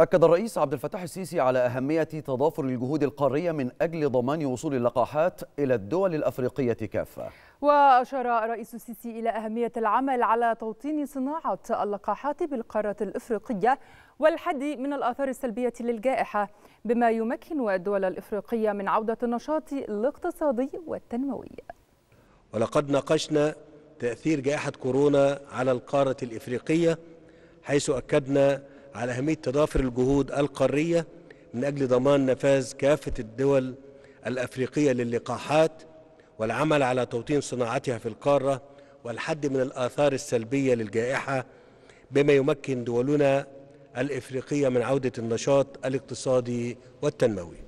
أكد الرئيس عبد الفتاح السيسي على أهمية تضافر الجهود القارية من أجل ضمان وصول اللقاحات إلى الدول الأفريقية كافة وأشار رئيس السيسي إلى أهمية العمل على توطين صناعة اللقاحات بالقارة الإفريقية والحد من الآثار السلبية للجائحة بما يمكن الدول الإفريقية من عودة النشاط الاقتصادي والتنموي ولقد ناقشنا تأثير جائحة كورونا على القارة الإفريقية حيث أكدنا على أهمية تضافر الجهود القارية من أجل ضمان نفاذ كافة الدول الأفريقية للقاحات والعمل على توطين صناعتها في القارة والحد من الآثار السلبية للجائحة بما يمكن دولنا الإفريقية من عودة النشاط الاقتصادي والتنموي